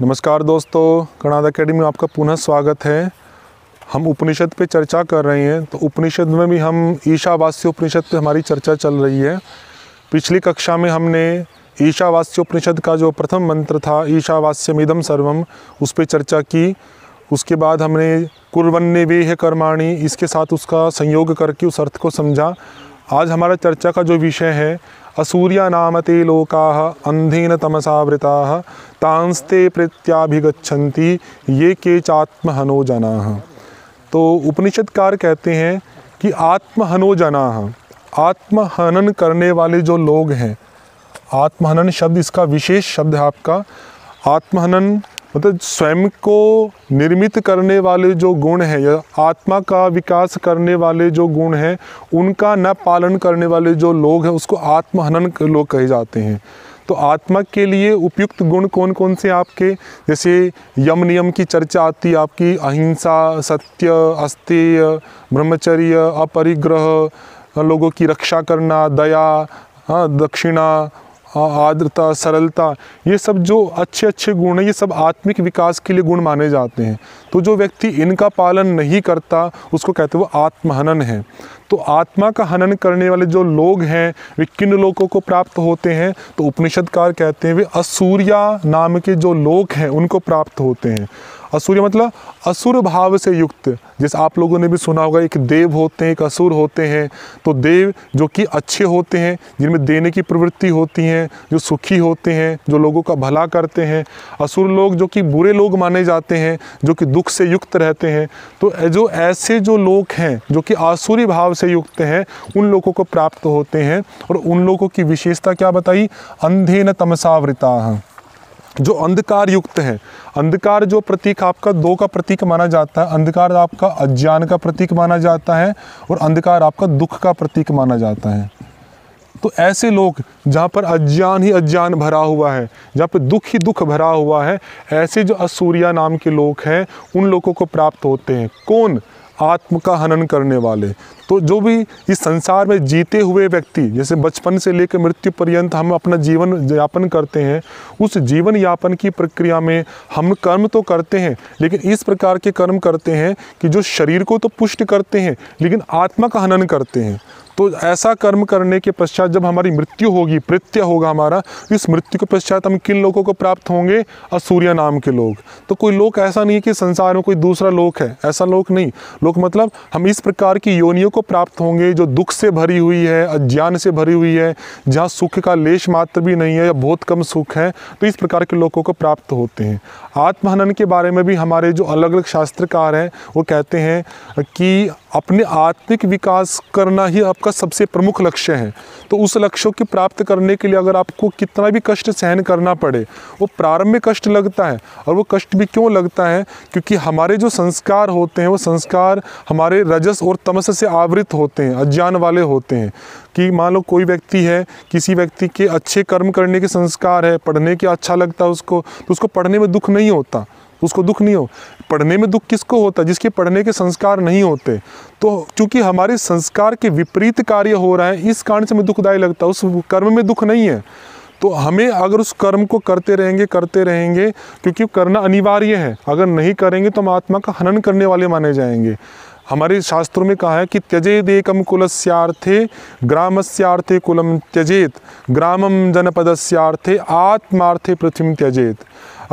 नमस्कार दोस्तों कणाद अकेडमी में आपका पुनः स्वागत है हम उपनिषद पे चर्चा कर रहे हैं तो उपनिषद में भी हम ईशावास्य उपनिषद पे हमारी चर्चा चल रही है पिछली कक्षा में हमने ईशावास्य उपनिषद का जो प्रथम मंत्र था ईशावास्यम इदम सर्वम उस पर चर्चा की उसके बाद हमने कुरवन्य वेह कर्माणी इसके साथ उसका संयोग करके उस अर्थ को समझा आज हमारा चर्चा का जो विषय है ते लोका अंधेन तमसावृता तांस्ते प्रत्याभिगछन्ति ये के चात्महनो जनाः तो उपनिषदकार कहते हैं कि आत्महनो आत्महनन करने वाले जो लोग हैं आत्महनन शब्द इसका विशेष शब्द है आपका आत्महनन मतलब स्वयं को निर्मित करने वाले जो गुण हैं या आत्मा का विकास करने वाले जो गुण हैं उनका न पालन करने वाले जो लोग हैं उसको आत्महनन लोग कहे जाते हैं तो आत्मा के लिए उपयुक्त गुण कौन कौन से आपके जैसे यम नियम की चर्चा आती है आपकी अहिंसा सत्य अस्तेय ब्रह्मचर्य अपरिग्रह लोगों की रक्षा करना दया हाँ, दक्षिणा आर्द्रता सरलता ये सब जो अच्छे अच्छे गुण हैं ये सब आत्मिक विकास के लिए गुण माने जाते हैं तो जो व्यक्ति इनका पालन नहीं करता उसको कहते वो आत्महनन है तो आत्मा का हनन करने वाले जो लोग हैं वे किन लोगों को प्राप्त होते हैं तो उपनिषदकार कहते हैं वे असूर्या नाम के जो लोग हैं उनको प्राप्त होते हैं असूर्य मतलब असुर भाव से युक्त जैसे आप लोगों ने भी सुना होगा एक देव होते हैं एक असुर होते हैं तो देव जो कि अच्छे होते हैं जिनमें देने की प्रवृत्ति होती है जो सुखी होते हैं जो लोगों का भला करते हैं असुर लोग जो कि बुरे लोग माने जाते हैं जो कि दुख से युक्त रहते हैं तो जो ऐसे जो लोग हैं जो कि आसुरी भाव से युक्त हैं उन लोगों को प्राप्त होते हैं और उन लोगों की विशेषता क्या बताई अंधे न तमसावृता जो अंधकार युक्त है अंधकार जो प्रतीक आपका दो का प्रतीक माना जाता है अंधकार आपका अज्ञान का प्रतीक माना जाता है और अंधकार आपका दुख का प्रतीक माना जाता है तो ऐसे लोग जहाँ पर अज्ञान ही अज्ञान भरा हुआ है जहाँ पर दुख ही दुख भरा हुआ है ऐसे जो असूर्या नाम के लोग हैं उन लोगों को प्राप्त होते हैं कौन आत्म का हनन करने वाले तो जो भी इस संसार में जीते हुए व्यक्ति जैसे बचपन से लेकर मृत्यु पर्यंत हम अपना जीवन यापन करते हैं उस जीवन यापन की प्रक्रिया में हम कर्म तो करते हैं लेकिन इस प्रकार के कर्म करते हैं कि जो शरीर को तो पुष्ट करते हैं लेकिन आत्मा का हनन करते हैं तो ऐसा कर्म करने के पश्चात जब हमारी मृत्यु होगी प्रत्यय होगा हमारा इस मृत्यु के पश्चात हम किन लोगों को प्राप्त होंगे असूर्य नाम के लोग तो कोई लोक ऐसा नहीं है कि संसार में कोई दूसरा लोक है ऐसा लोक नहीं लोक मतलब हम इस प्रकार की योनियों को को प्राप्त होंगे जो दुख से भरी हुई है अज्ञान से भरी हुई है जहाँ सुख का लेश मात्र भी नहीं है या बहुत कम सुख है तो इस प्रकार के लोगों को प्राप्त होते हैं आत्महनन के बारे में भी हमारे जो अलग अलग शास्त्रकार हैं वो कहते हैं कि अपने आत्मिक विकास करना ही आपका सबसे प्रमुख लक्ष्य है तो उस लक्ष्यों की प्राप्त करने के लिए अगर आपको कितना भी कष्ट सहन करना पड़े वो प्रारंभ में कष्ट लगता है और वो कष्ट भी क्यों लगता है क्योंकि हमारे जो संस्कार होते हैं वो संस्कार हमारे रजस और तमस से आ आवृत होते हैं अज्ञान वाले होते हैं कि मान लो कोई व्यक्ति है किसी व्यक्ति के अच्छे कर्म करने के संस्कार है पढ़ने के अच्छा लगता है उसको तो उसको पढ़ने में दुख नहीं होता तो उसको दुख नहीं हो पढ़ने में दुख किसको होता है जिसके पढ़ने के संस्कार नहीं होते तो चूंकि हमारे संस्कार के विपरीत कार्य हो रहा है इस कारण से हमें दुखदायी लगता है उस कर्म में दुख नहीं है तो हमें अगर उस कर्म को करते रहेंगे करते रहेंगे क्योंकि करना अनिवार्य है अगर नहीं करेंगे तो हम आत्मा का हनन करने वाले माने जाएंगे हमारे शास्त्रों में कहा है कि त्यजेद एकम कुलस्यार्थे ग्रामस्यार्थे कुलम त्यजेत ग्रामम से आत्मार्थे पृथ्वी त्यजेत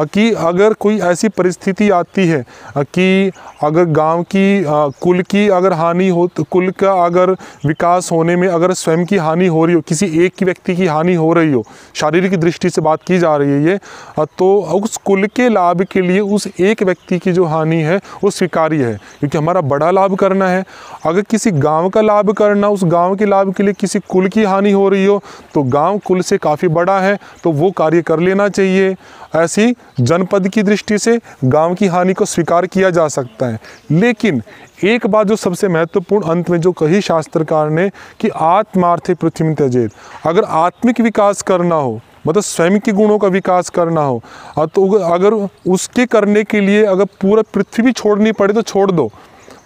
कि अगर कोई ऐसी परिस्थिति आती है कि अगर गांव की कुल की अगर हानि हो तो कुल का अगर विकास होने में अगर स्वयं की हानि हो रही हो किसी एक की व्यक्ति की हानि हो रही हो शारीरिक दृष्टि से बात की जा रही है ये तो उस कुल के लाभ के लिए उस एक व्यक्ति की जो हानि है वो स्वीकार्य है क्योंकि हमारा बड़ा लाभ करना है अगर किसी गाँव का लाभ करना उस गाँव के लाभ के लिए किसी कुल की हानि हो रही हो तो गाँव कुल से काफ़ी बड़ा है तो वो कार्य कर लेना चाहिए ऐसी जनपद की दृष्टि से गांव की हानि को स्वीकार किया जा सकता है लेकिन एक बात जो सबसे महत्वपूर्ण अंत में जो कही शास्त्रकार ने कि आत्मार्थे पृथ्वी त्यजेत अगर आत्मिक विकास करना हो मतलब स्वयं के गुणों का विकास करना हो तो अगर उसके करने के लिए अगर पूरा पृथ्वी छोड़नी पड़े तो छोड़ दो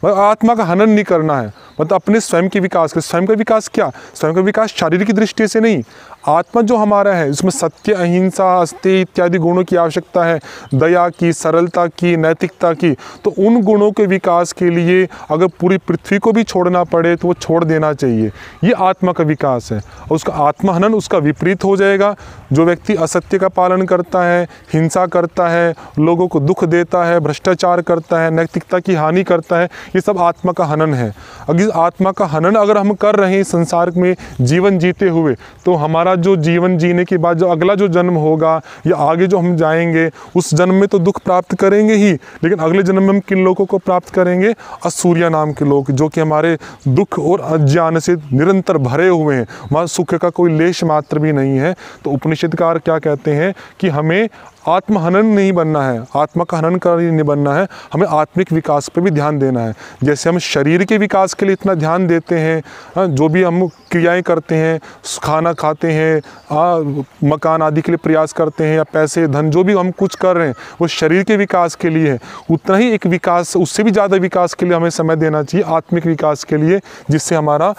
मतलब आत्मा का हनन नहीं करना है मतलब अपने स्वयं के विकास के स्वयं का विकास क्या स्वयं का विकास शारीरिक दृष्टि से नहीं आत्मा जो हमारा है उसमें सत्य अहिंसा अस्थि इत्यादि गुणों की आवश्यकता है दया की सरलता की नैतिकता की तो उन गुणों के विकास के लिए अगर पूरी पृथ्वी को भी छोड़ना पड़े तो वो छोड़ देना चाहिए ये आत्मा का विकास है और उसका आत्महनन उसका विपरीत हो जाएगा जो व्यक्ति असत्य का पालन करता है हिंसा करता है लोगों को दुख देता है भ्रष्टाचार करता है नैतिकता की हानि करता है ये सब आत्मा का हनन है अगर आत्मा का हनन अगर हम कर रहे हैं संसार में जीवन जीते हुए तो हमारा जो जीवन जीने के बाद जो अगला जो जन्म होगा या आगे जो हम जाएंगे उस जन्म में तो दुख प्राप्त करेंगे ही लेकिन अगले जन्म में हम किन लोगों को प्राप्त करेंगे असूर्या नाम के लोग जो कि हमारे दुख और अज्ञान से निरंतर भरे हुए हैं वहाँ सुख का कोई लेश मात्र भी नहीं है तो उपनिषदकार क्या कहते हैं कि हमें आत्महनन नहीं बनना है आत्मा का हनन कर नहीं बनना है हमें आत्मिक विकास पर भी ध्यान देना है जैसे हम शरीर के विकास के लिए इतना ध्यान देते हैं हाँ, जो भी हम क्रियाएं करते हैं खाना खाते हैं आ, हाँ, मकान आदि के लिए प्रयास करते हैं या पैसे धन जो भी हम कुछ कर रहे हैं वो शरीर के विकास के लिए है उतना ही एक विकास उससे भी ज़्यादा विकास के लिए हमें समय देना चाहिए आत्मिक विकास के लिए जिससे हमारा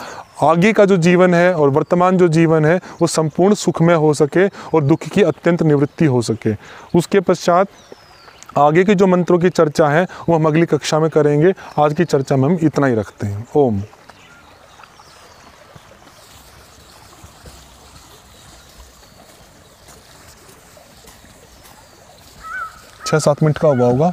आगे का जो जीवन है और वर्तमान जो जीवन है वो संपूर्ण सुखमय हो सके और दुख की अत्यंत निवृत्ति हो सके उसके पश्चात आगे की जो मंत्रों की चर्चा है वो हम अगली कक्षा में करेंगे आज की चर्चा में हम इतना ही रखते हैं ओम छः सात मिनट का हुआ होगा